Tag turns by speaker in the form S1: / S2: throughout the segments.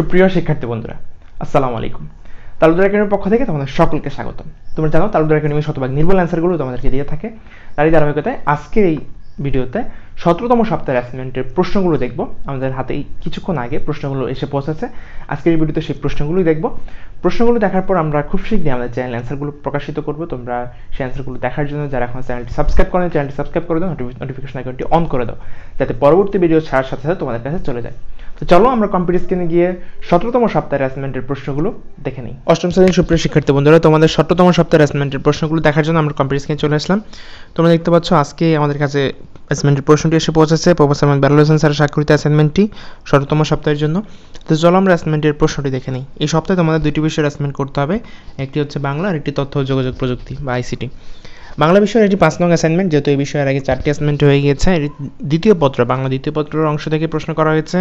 S1: সুপ্রিয় শিক্ষার্থী বন্ধুরা আসসালামু আলাইকুম তালুদার একাডেমির পক্ষ থেকে তোমাদের সকলকে স্বাগতম তোমরা জানো তালুদার একাডেমি শতভাগ নির্ভুল অ্যান্সারগুলো তোমাদেরকে দিয়ে থাকে তারই ধারাবাহিকতায় আজকের এই ভিডিওতে সতেরোতম সপ্তাহের অ্যাসাইনমেন্টের প্রশ্নগুলো দেখব আমাদের হাতে কিছুক্ষণ আগে প্রশ্নগুলো এসে পৌঁছেছে আজকের এই ভিডিওতে সেই প্রশ্নগুলোই দেখব প্রশ্নগুলো দেখার পর আমরা খুব শীঘ্রই আমাদের চ্যানেল অ্যান্সারগুলো প্রকাশিত করব তোমরা সেই অ্যান্সারগুলো দেখার জন্য যারা এখন চ্যানেলটি সাবস্ক্রাইব করেন চ্যানেলটি সাবস্ক্রাইব করে দাও নোটিফিকেশন আইকনটি অন করে দাও যাতে পরবর্তী ভিডিও ছাড়ার সাথে সাথে তোমাদের কাছে চলে যায় তো চলো আমরা কম্পিউটার স্ক্রিনে গিয়ে সতেরোতম সপ্তাহের অ্যাসাইনমেন্টের প্রশ্নগুলো দেখে নিই অষ্টম শ্রেণীর সুপ্রিয় শিক্ষার্থী বন্ধুরা তোমাদের সতেরোতম সপ্তাহের অ্যাসাইনমেন্টের প্রশ্নগুলো দেখার জন্য আমরা কম্পিউটার স্ক্রিনে চলে আসলাম তোমরা দেখতে পাচ্ছ আজকে আমাদের কাছে অ্যাসাইনমেন্টের প্রশ্নটি এসে পৌঁছেছে প্রফেসর মোহাম্মদ বেলাল হোসেন স্যার স্বাক্ষরিত অ্যাসাইনমেন্টটি সতেরোতম সপ্তাহের জন্য তো চলো আমরা অ্যাসাইনমেন্টের প্রশ্নটি দেখে নিই এই সপ্তাহে তোমাদের দুইটি বিষয়ের অ্যাসাইনমেন্ট করতে হবে একটি হচ্ছে বাংলা আর একটি তথ্য যোগাযোগ প্রযুক্তি বা আইসিটি বাংলা বিষয়ের এটি পাঁচ নং অ্যাসাইনমেন্ট যেহেতু এই বিষয়ের আগে চারটি অ্যাসাইনমেন্ট হয়ে গিয়েছে দ্বিতীয় পত্র বাংলা দ্বিতীয় পত্রের অংশ থেকে প্রশ্ন করা হয়েছে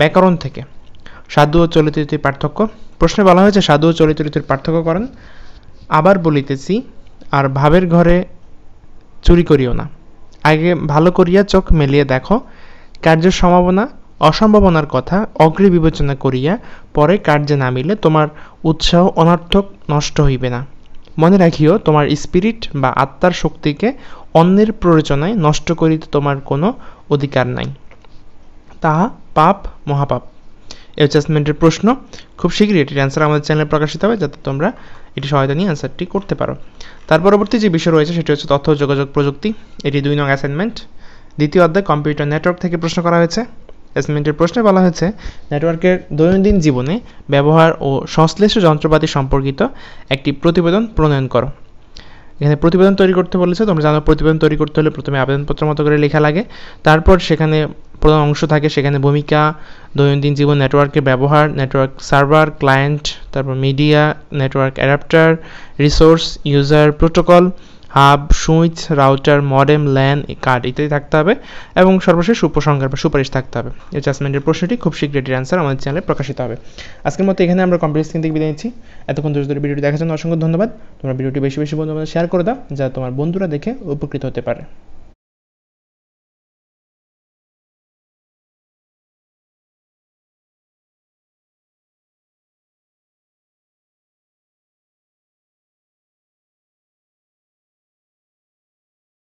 S1: ব্যাকরণ থেকে সাধু ও চলিত পার্থক্য প্রশ্নে বলা হয়েছে সাধু ও চলিত পার্থক্য করেন আবার বলিতেছি আর ভাবের ঘরে চুরি করিও না আগে ভালো করিয়া চোখ মেলিয়ে দেখো কার্যের সম্ভাবনা অসম্ভাবনার কথা অগ্রে বিবেচনা করিয়া পরে কার্যে নামিলে তোমার উৎসাহ অনার্থক নষ্ট হইবে না মনে রাখিও তোমার স্পিরিট বা আত্মার শক্তিকে অন্যের প্ররোচনায় নষ্ট করিতে তোমার কোনো অধিকার নাই তাহা পাপ মহাপাপ অ্যাডজাস্টমেন্টের প্রশ্ন খুব শীঘ্রই এটির অ্যান্সার আমাদের চ্যানেলে প্রকাশিত হবে যাতে তোমরা এটি সহায়তা নিয়ে অ্যান্সারটি করতে পারো তার পরবর্তী যে বিষয় রয়েছে সেটি হচ্ছে তথ্য যোগাযোগ প্রযুক্তি এটি দুই নং অ্যাসাইনমেন্ট দ্বিতীয় অধ্যায় কম্পিউটার নেটওয়ার্ক থেকে প্রশ্ন করা হয়েছে অ্যাসাইনমেন্টের প্রশ্নে বলা হয়েছে নেটওয়ার্কের দৈনন্দিন জীবনে ব্যবহার ও সংশ্লিষ্ট যন্ত্রপাতি সম্পর্কিত একটি প্রতিবেদন প্রণয়ন করো এখানে প্রতিবেদন তৈরি করতে বলেছে তোমরা জানো প্রতিবেদন তৈরি করতে হলে প্রথমে আবেদনপত্র মতো করে লেখা লাগে তারপর সেখানে প্রধান অংশ থাকে সেখানে ভূমিকা দৈনন্দিন জীবন নেটওয়ার্কের ব্যবহার নেটওয়ার্ক সার্ভার ক্লায়েন্ট তারপর media network adapter resource user protocol hub switch router modem LAN card ইত্যাদি থাকতে হবে এবং সর্বশেষ উপসংহার বা সুপারিশ থাকতে হবে এই জাজমেন্টের প্রশ্নটি খুব শীঘ্রই এটির অ্যান্সার আমাদের চ্যানেলে প্রকাশিত হবে আজকের মতো এখানে আমরা কম্পিউটার স্ক্রিন থেকে বিদায় নিচ্ছি এতক্ষণ ধরে ধরে ভিডিওটি দেখার জন্য অসংখ্য ধন্যবাদ তোমার ভিডিওটি বেশি বেশি বন্ধু বান্ধব শেয়ার করে দাও যা তোমার বন্ধুরা দেখে উপকৃত হতে পারে